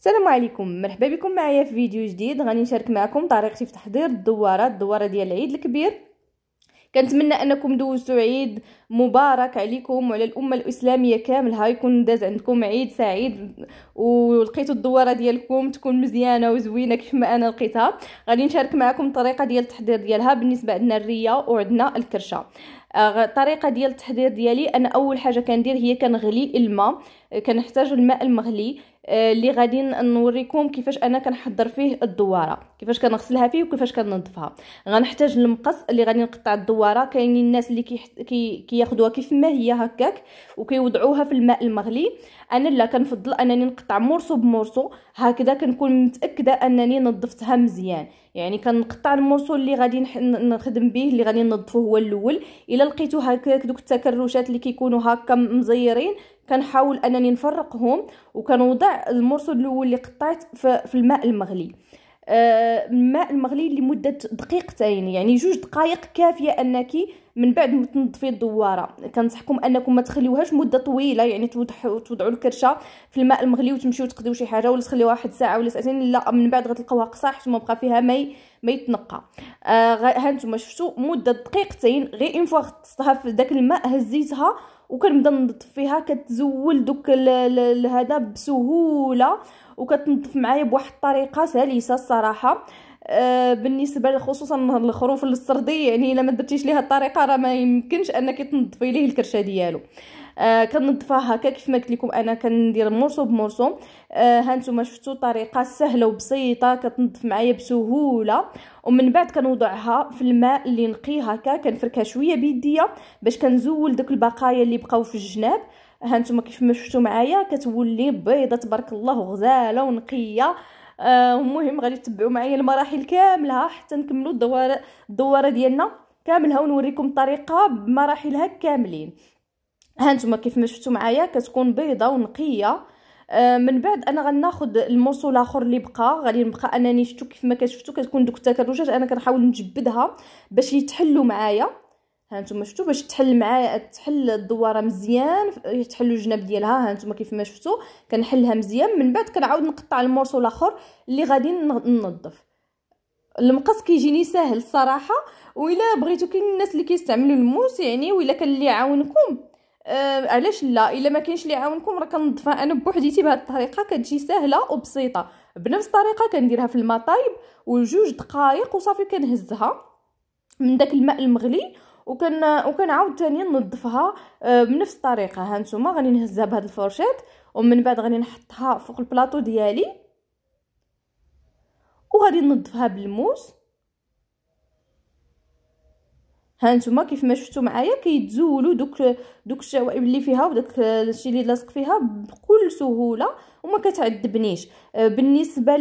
السلام عليكم مرحبا بكم معايا في فيديو جديد غادي نشارك معكم طريقتي في تحضير الدواره الدواره ديال العيد الكبير كنتمنى انكم دوزتوا عيد مبارك عليكم وعلى الامه الاسلاميه كاملها يكون داز عندكم عيد سعيد ولقيتوا الدواره ديالكم تكون مزيانه وزوينه كيف انا لقيتها غادي نشارك معكم الطريقه ديال التحضير ديالها بالنسبه عندنا الريه وعندنا الكرشه آه، طريقة ديال التحضير ديالي انا اول حاجه كندير هي كنغلي الماء آه، كنحتاج الماء المغلي آه، اللي غادي نوريكم كيفاش انا كنحضر فيه الدواره كيفاش كنغسلها فيه وكيفاش كننظفها غنحتاج المقص اللي غادي نقطع الدواره كاينين الناس اللي كياخذوها كي كيف ما هي هكاك وكيوضعوها في الماء المغلي انا لا كنفضل انني نقطع مرصو بمرصو هكذا كنكون متاكده انني نظفتها مزيان يعني كنقطع الموصول اللي غادي نخدم به اللي غادي ننظفه هو الاول الا لقيتو هكاك دوك التكرشات اللي كيكونوا هكا مزيرين كنحاول انني نفرقهم وكنوضع المرصود الاول اللي قطعت في الماء المغلي آه، الماء المغلي لمده دقيقتين يعني جوج دقائق كافيه انك من بعد ما تنظفي الدواره كنصحكم انكم ما تخليوهاش مده طويله يعني توضعوا الكرشه في الماء المغلي وتمشيو تقضيو شي حاجه ولا تخليوها واحد ساعه ولا ساعتين لا من بعد غتلقاوها قصاح ثم بقى فيها ماء ما يتنقى آه ها نتوما شفتوا مده دقيقتين غير اون فوا غطستها في داك الماء هزيتها وكنبدا ننظف فيها كتزول دوك هذا بسهوله وكتنظف معايا بواحد الطريقه سلسه الصراحه آه بالنسبه خصوصا الخروف السردي يعني الا ما درتيش ليها الطريقه راه ما يمكنش انك تنظفي ليه الكرشه ديالو آه هكا كيف ما قلت لكم انا كندير مرسو بمرسو آه، ها نتوما شفتوا طريقه سهله وبسيطه كتنظف معايا بسهوله ومن بعد كنوضعها في الماء اللي نقي هكا كنفركها شويه بيديا باش كنزول دوك البقايا اللي بقاو في الجناب ها نتوما كيف ما شفتوا معايا كتولي بيضه تبارك الله وغزاله ونقيه آه، المهم غادي تبعوا معايا المراحل كامله حتى نكملوا الدوره الدواره ديالنا كاملها ونوريكم الطريقه بمراحلها كاملين هانتوما كيف ما شفتوا معايا كتكون بيضه ونقيه آه، من بعد انا غناخذ الموصول الاخر اللي بقى غادي نبقى انني شفتو كيف ما كتشفتو كتكون دوك التكرجات انا كنحاول نجبدها باش يتحلوا معايا ها نتوما شفتو باش تحل معايا تحل الدواره مزيان يتحلوا الجناب ديالها ها نتوما كيف ما شفتو كنحلها مزيان من بعد كنعاود نقطع الموصول الاخر اللي غادي ننظف المقص كيجيني ساهل الصراحه و الا بغيتو كاين الناس اللي كيستعملوا الموس يعني و الا كان اللي يعاونكم أه علاش لا الا ما كاينش اللي يعاونكم راه كنضفها انا بوحديتي بهذه الطريقه كتجي سهله وبسيطه بنفس الطريقه كنديرها في المطايب وجوج دقائق وصافي كنهزها من داك الماء المغلي وكن وكنعاود ثاني ننظفها بنفس الطريقه ها نتوما غادي نهزها بهاد الفرشيط ومن بعد غادي نحطها فوق البلاطو ديالي وغادي ننظفها بالموس ها نتوما كيف ما شفتوا معايا كيتزولوا دوك دوك الشوائب اللي فيها وداك الشيء اللي لاصق فيها بكل سهوله وما كتعذبنيش آه، بالنسبه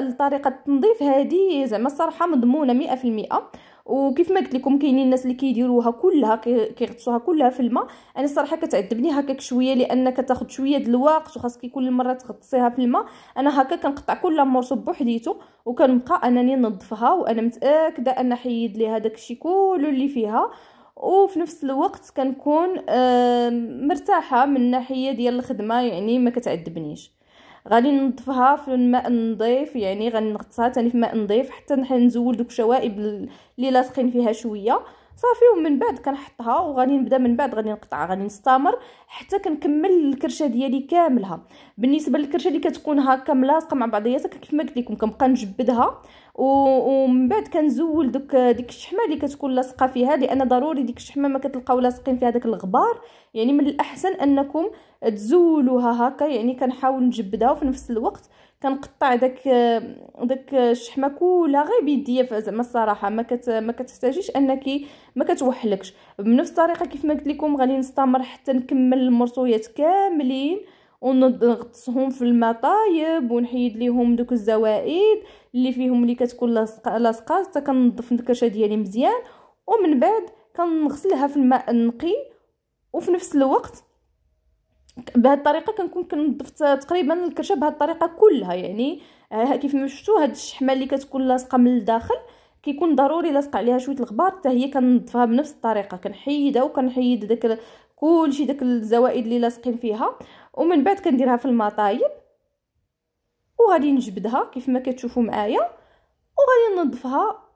لطريقه التنظيف هذه زعما الصراحه مضمونه 100% وكيف ما قلت لكم كاينين الناس اللي كيديروها كلها كيغطسوها كلها في الماء انا الصراحه كتعذبني هكاك شويه لان كتاخد شويه د الوقت وخاصك كل مره تغطسيها في الماء انا هكا كنقطع كل مرصب بوحديته وكنبقى انني نظفها وانا متاكده ان حيد ليها داكشي كله اللي فيها وفي نفس الوقت كنكون مرتاحه من ناحيه ديال الخدمه يعني ما كتعذبنيش غادي ننظفها في الماء النظيف يعني غنغطسها تاني في ماء نظيف حتى نزول دوك الشوائب اللي لاصقين فيها شويه صافي ومن بعد كنحطها وغادي نبدا من بعد غادي نقطعها غادي نستمر حتى كنكمل الكرشه ديالي كاملها بالنسبه للكرشه اللي كتكون هكا ملاصقه مع بعضياتها كيف ما قلت لكم كنبقى نجبدها ومن بعد كنزول دوك ديك الشحمه اللي كتكون لاصقه فيها لان ضروري ديك الشحمه ما كتلقاو لاصقين فيها داك الغبار يعني من الاحسن انكم تزولوها هكا يعني كنحاول نجبدها وفي نفس الوقت كنقطع داك داك الشحمه كلها غير بيديا زعما الصراحه ما كت ما كتحتاجيش انك ما كتوحلكش بنفس الطريقه كيف ما قلت لكم غادي نستمر حتى نكمل المرصويات كاملين ونغطسهم في الماء طايب ونحيد ليهم دوك الزوائد اللي فيهم اللي كتكون لاصقه لاصقه حتى كنظف الكرشه ديالي مزيان ومن بعد كنغسلها في الماء النقي وفي نفس الوقت بهاد الطريقه كنكون كنضفت تقريبا الكرشه بهاد الطريقه كلها يعني آه، كيف ما شفتوا هاد الشحمه اللي كتكون لاصقه من الداخل كيكون ضروري لاصق عليها شويه الغبار حتى هي كنضفها بنفس الطريقه كنحيدها وكنحيد داك كلشي داك الزوائد اللي لاصقين فيها ومن بعد كنديرها في المطايب وغادي نجبدها كيف ما كتشوفوا معايا وغادي ننظفها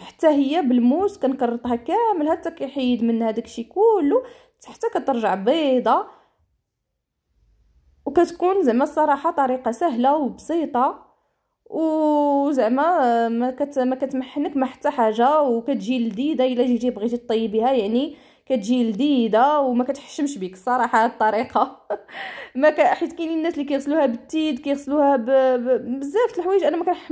حتى هي بالموس كنكرطها كامل حتى كيحيد منها داكشي كله حتى كترجع بيضه وكتكون زعما الصراحه طريقه سهله وبسيطه وزعما ما كت ما كتمحنك ما حتى حاجه وكتجي لذيذه الا جيتي بغيتي طيبيها يعني كتجي لذيذه وما كتحشمش بك الصراحه هاد الطريقه ما ك... حيت كاينين الناس اللي كيغسلوها بالتيد كيغسلوها ب... ب... بزاف الحوايج انا ما كنح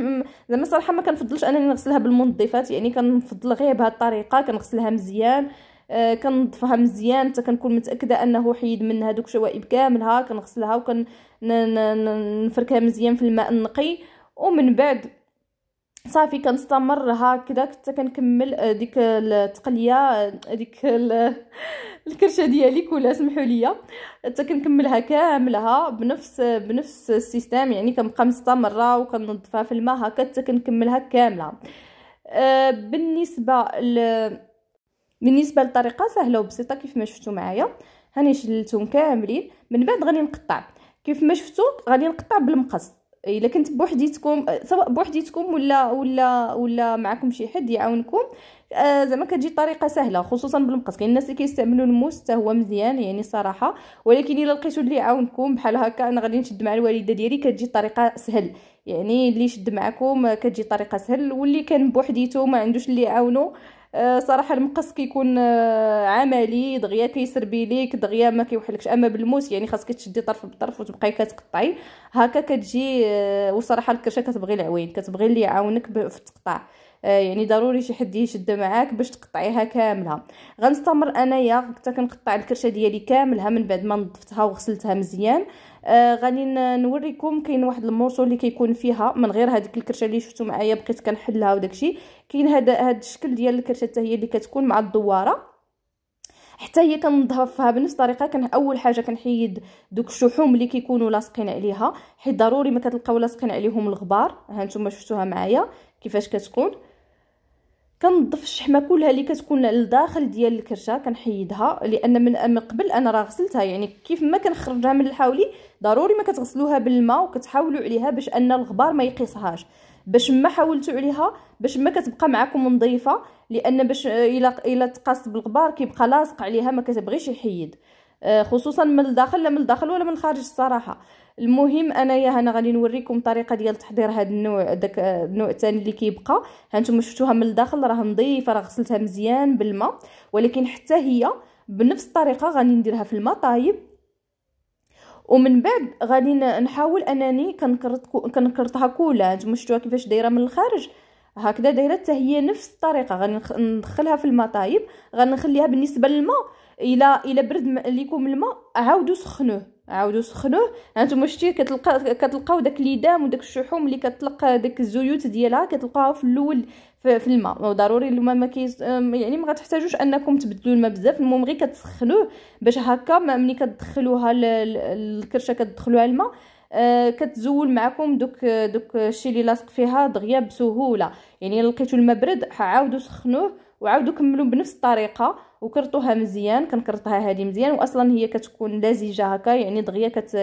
زعما الصراحه ما كنفضلش انني نغسلها بالمنظفات يعني كنفضل غير بهاد الطريقه كنغسلها مزيان آه كنظفها مزيان حتى كنكون متاكده انه حيد منها دوك الشوائب كاملها كنغسلها وكنفركها مزيان في الماء النقي ومن بعد صافي كنستمر هكذا حتى كنكمل آه، ديك التقليه آه، ديك الكرشه ديالي كلها سمحوا لي حتى كنكملها كاملها بنفس بنفس السيستم يعني كنبقى مستمره وكننظفها في الماء هكا حتى كنكملها كامله آه، بالنسبه ل بالنسبه للطريقه سهله وبسيطه كيف ما شفتوا معايا هاني شللتهم كاملين من بعد غادي نقطع كيف ما شفتوا غادي نقطع بالمقص الا كنت بوحديتكم سواء بوحديتكم ولا ولا ولا معكم شي حد يعاونكم آه، زعما كتجي طريقه سهله خصوصا بالمقص كاين الناس اللي كيستعملوا الموس حتى هو مزيان يعني صراحه ولكن الا لقيتو اللي يعاونكم بحال هكا انا غادي نشد مع الوالده ديالي كتجي طريقه سهل يعني اللي يشد معكم كتجي طريقه سهل واللي كان بوحديتو ما عندوش اللي يعاونو آه، صراحه المقص كيكون آه، عملي دغيا كيسربي ليك دغيا ما كيوحلكش اما بالموس يعني خاصك تشدي طرف بطرف وتبقاي كتقطعي هكا كتجي آه، وصراحه الكرشه كتبغي العوين كتبغي اللي يعاونك في التقطاع يعني ضروري شي حد يشد معاك باش تقطعيها كامله غنستمر انايا حتى كنقطع الكرشه ديالي كاملها من بعد ما نظفتها وغسلتها مزيان آه غادي نوريكم كاين واحد المورسو اللي كيكون فيها من غير هذيك الكرشه اللي شفتوا معايا بقيت كنحلها وداكشي كاين هذا هذا الشكل ديال الكرشه حتى هي اللي كتكون مع الدواره حتى هي فيها بنفس الطريقه كان اول حاجه كنحيد دوك الشحوم اللي كيكونوا لاصقين عليها حيت ضروري ما كتلقاو لاصقين عليهم الغبار ها نتوما شفتوها معايا كيفاش كتكون كنظف الشحمه كلها اللي كتكون لداخل ديال الكرشه كنحيدها لان من قبل انا راه غسلتها يعني كيف ما كنخرجها من الحاولي ضروري ما كتغسلوها بالماء وكتحاولوا عليها باش ان الغبار ما يقيسهاش باش ما حاولتوا عليها باش ما كتبقى معكم نظيفه لان باش الا الا تقاس بالغبار كيبقى لاصق عليها ما كتبغيش يحيد آه، خصوصا من الداخل لا من الداخل ولا من الخارج الصراحه المهم انايا هنا غادي نوريكم طريقه ديال تحضير هذا النوع داك آه، النوع الثاني اللي كيبقى هانتوما شفتوها من الداخل راه نظيفه راه غسلتها مزيان بالماء ولكن حتى هي بنفس الطريقه غادي نديرها في الماء طايب ومن بعد غادي نحاول انني كنكرط كنكرطها كولا هانتوما شفتوها كيفاش دايره من الخارج هكذا دايره حتى هي نفس الطريقه غادي ندخلها في الماء طايب غنخليها بالنسبه للماء الى الى برد ليكم الماء عاودوا سخنوه عاودوا سخنوه هانتوما شتي كتلقى كتلقاو داك ليدام وداك الشحوم اللي كتلقى داك الزيوت ديالها كتلقاوها في الاول في الماء ضروري الماء ما كيس يعني ما غتحتاجوش انكم تبدلوا الماء بزاف المهم غير كتسخنوه باش هكا ملي كتدخلوها الكرشه كتدخلوها الماء آه كتزول معكم دوك دوك الشيء اللي لاصق فيها دغيا بسهوله يعني لقيتو الماء برد عاودوا سخنوه وعاودوا كملوا بنفس الطريقه وكرطوها مزيان كنكرطها هذه مزيان واصلا هي كتكون لزجه هكا يعني دغيا كت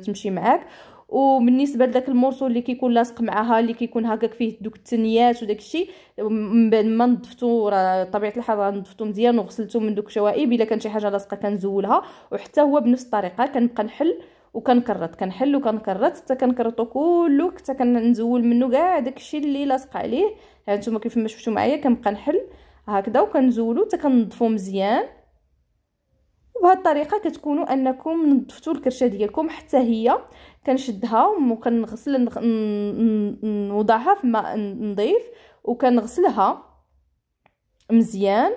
كتمشي معاك وبالنسبه لذاك المورسو اللي كيكون لاصق معاها اللي كيكون هكاك فيه دوك التنيات وداك الشيء من بعد ما نظفتو راه طبيعه الحال راه نظفتو مزيان وغسلتو من دوك الشوائب الا كان شي حاجه لاصقه كنزولها وحتى هو بنفس الطريقه كنبقى نحل وكنكرط كنحل وكنكرط حتى كنكرطو كله حتى كنزول منه كاع داكشي اللي لاصق عليه ها نتوما كيف ما شفتو معايا كنبقى نحل هكذا وكنزولو حتى كنضفو مزيان وبهذه الطريقه كتكونوا انكم نظفتوا الكرشه ديالكم حتى هي كنشدها وكنغسل نوضعها في ماء نظيف وكنغسلها مزيان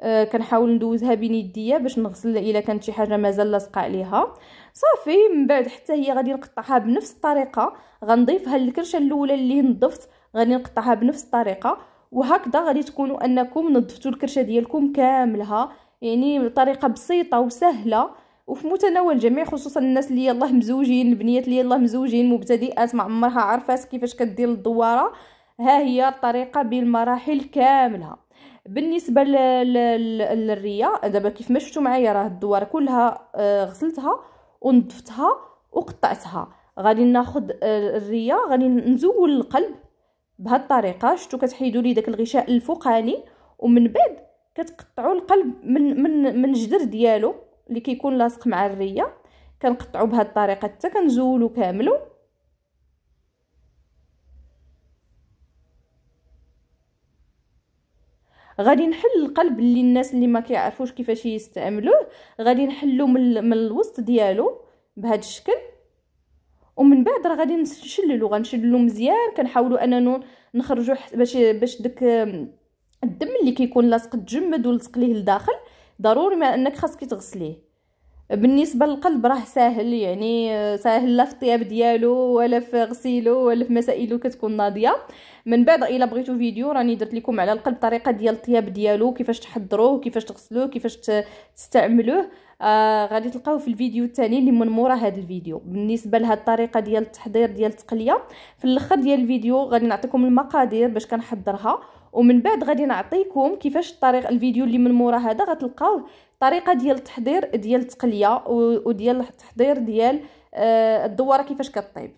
أه كنحاول ندوزها بين يديا باش نغسل الا كانت شي حاجه مازال لاصقه عليها صافي من بعد حتى هي غادي نقطعها بنفس الطريقه غنضيفها للكرشه الاولى اللي نظفت غادي نقطعها بنفس الطريقه وهكذا غادي تكونوا انكم نظفتوا الكرشه ديالكم كاملها يعني بطريقه بسيطه وسهله وفي متناول الجميع خصوصا الناس اللي يلاه مزوجين البنيات اللي يلاه مزوجين مبتدئات ما عمرها عرفات كيفاش كدير الدواره ها هي الطريقه بالمراحل كاملها بالنسبه للريه دابا كيف ما شفتوا معايا راه الدوار كلها آه، غسلتها ونظفتها وقطعتها غادي ناخذ آه، الريه غادي نزول القلب بهاد الطريقه شتو كتحيدوا لي داك الغشاء الفوقاني ومن بعد كتقطعوا القلب من من من الجدر ديالو اللي كيكون لاصق مع الريه كنقطعوا بهاد الطريقه حتى كنزولو كاملو غادي نحل القلب اللي الناس اللي ما كيعرفوش كيفاش يستعملوه غادي نحلو من, من الوسط ديالو بهذا الشكل من بعد راه غادي نشللو غنشللو مزيان كنحاولوا اننا نخرجوا باش باش داك الدم اللي كيكون لاصق تجمد ولصق ليه لداخل ضروري ما انك خاصك تغسليه بالنسبه للقلب راه ساهل يعني آه، ساهل لا في الطياب ديالو ولا في غسيلو ولا في مسائلو كتكون ناضيه من بعد الا بغيتو فيديو راني درت لكم على القلب طريقه ديال الطياب ديالو كيفاش تحضروه كيفاش تغسلوه كيفاش تستعملوه آه غادي تلقاوه في الفيديو الثاني اللي من مورا هذا الفيديو بالنسبه لهاد الطريقه ديال التحضير ديال التقليه في الاخر ديال الفيديو غادي نعطيكم المقادير باش كنحضرها ومن بعد غادي نعطيكم كيفاش الطريق الفيديو اللي من مورا هذا غتلقاوه طريقه ديال التحضير ديال التقليه وديال التحضير ديال آه الدواره كيفاش كطيب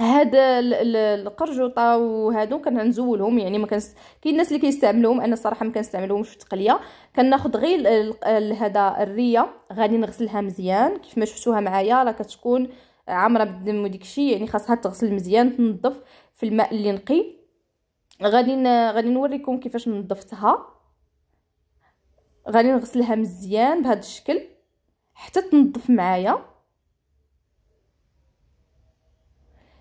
هاد القرجوطه وهادو كنزولهم يعني ما كنس كاين الناس اللي كيستعملوهم انا الصراحه ما كنستعملهمش في التقليه كناخذ غير هذا الريه غادي نغسلها مزيان كيف ما شفتوها معايا راه كتكون عامره بالدم وديكشي يعني خاصها تغسل مزيان تنظف في الماء اللي نقي غادي غادي نوريكم كيفاش نظفتها غادي نغسلها مزيان بهذا الشكل حتى تنظف معايا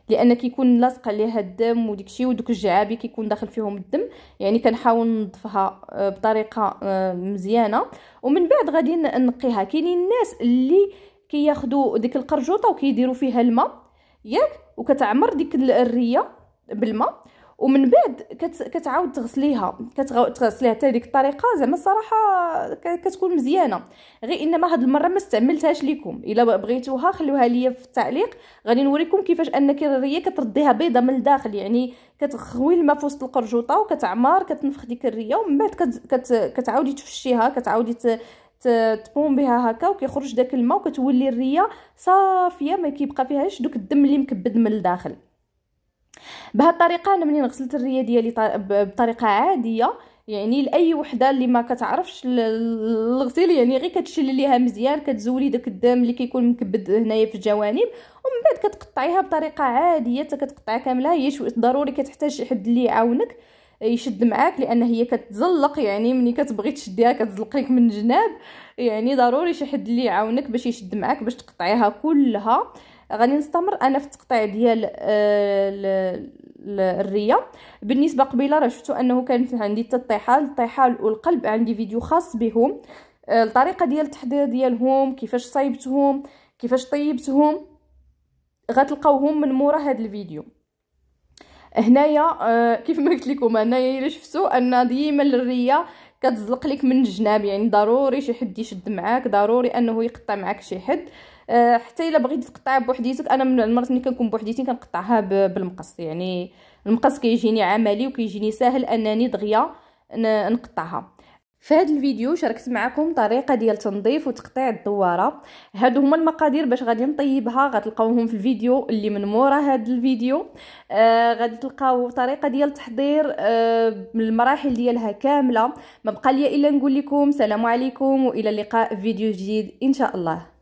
لان كيكون لاصقه ليها الدم وديكشي ودوك الجعابي كيكون داخل فيهم الدم يعني كنحاول نظفها آه، بطريقه آه، مزيانه ومن بعد غادي نقيها كاينين الناس اللي كياخدوا ديك القرجوطه وكيديروا فيها الماء ياك وكتعمر ديك الريه بالماء ومن بعد كت... كتعاود تغسليها كتغسليها حتى ديك الطريقه زعما الصراحه كتكون مزيانه غير انما هاد المره ما استعملتهاش لكم الا بغيتوها خلوها ليا في التعليق غادي نوريكم كيفاش انك الريه كترديها بيضه من الداخل يعني كتخوي الماء في وسط القرجوطه وكتعمر كتنفخ ديك الريه ومن بعد كت... كت... كتعاودي تفشيها كتعاودي ت... تبون بها هكا وكيخرج داك الماء وكتولي الريه صافيه ما كيبقى فيهاش دوك الدم اللي مكبد من الداخل بهالطريقه انا منين غسلت الريه ديالي بطريقه عاديه يعني لاي وحده اللي ما كتعرفش الغسيل يعني غير كتشلي ليها مزيان كتزولي داك الدم اللي كيكون مكبد هنايا في الجوانب ومن بعد كتقطعيها بطريقه عاديه حتى كتقطعها كامله هي شو ضروري كتحتاج شي حد اللي يعاونك يشد معاك لان هي كتزلق يعني ملي كتبغي تشديها كتزلق لك من الجناب يعني ضروري شي حد اللي يعاونك باش يشد معاك باش تقطعيها كلها غادي نستمر انا في التقطيع ديال آه، الريه بالنسبه قبيله راه شفتوا انه كانت عندي الطحال الطحال والقلب عندي فيديو خاص بهم آه، الطريقه ديال التحضير ديالهم كيفاش صايبتهم كيفاش طيبتهم غتلقاوهم من مورا هذا الفيديو هنايا آه، كيف ما قلت لكم هنايا الا شفتوا ان ديما الريه كتزلق لك من الجناب يعني ضروري شي حد يشد معاك ضروري انه يقطع معاك شي حد آه، حتى الا بغيتي تقطعها بوحديتك انا من المرات ملي كنكون بوحديتي كنقطعها بالمقص يعني المقص كيجيني عملي وكيجيني ساهل انني دغيا نقطعها في هذا الفيديو شاركت معكم طريقه ديال تنظيف وتقطيع الدواره هادو هما المقادير باش غادي نطيبها غتلقاوهم في الفيديو اللي من مورا هذا الفيديو آه غادي تلقاو طريقه ديال تحضير آه المراحل ديالها كامله ما بقى لي الا نقول لكم سلام عليكم والى اللقاء في فيديو جديد ان شاء الله